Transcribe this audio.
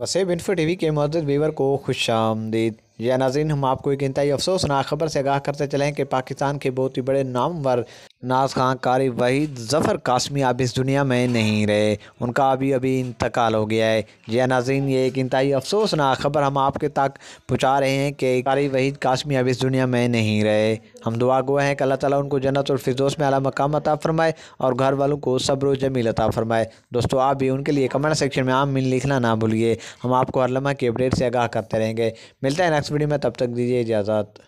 वसीब info T V के मौजूद Weaver को खुश आमदीद या नाजीन हम आपको एक इंतई अफसोसनाक खबर से आगाह करते चलें कि पाकिस्तान के बहुत ही बड़े नामवर नाज खां कारी वहीद ज़फ़र कासमी अब इस दुनिया में नहीं रहे उनका अभी अभी इंतकाल हो गया है जी नाजीन ये एक इंतई अफसोसनाक ख़बर हम आपके तक पहुँचा रहे हैं कि कारी वहीद कासमी अब इस दुनिया में नहीं रहे हम दुआ गुआ हैं कि अल्लाह ताली उनको जन्नत और फिजोस में अला मकाम अता फ़रमाए और घर वालों को सब्र जमील अता फ़रमाए दोस्तों आप भी उनके लिए कमेंट सेक्शन में आम मिल लिखना ना भूलिए हम आपको हर लम्हा की अपडेट से आगाह करते रहेंगे मिलते हैं नेक्स्ट वीडियो में तब तक दीजिए इजाज़त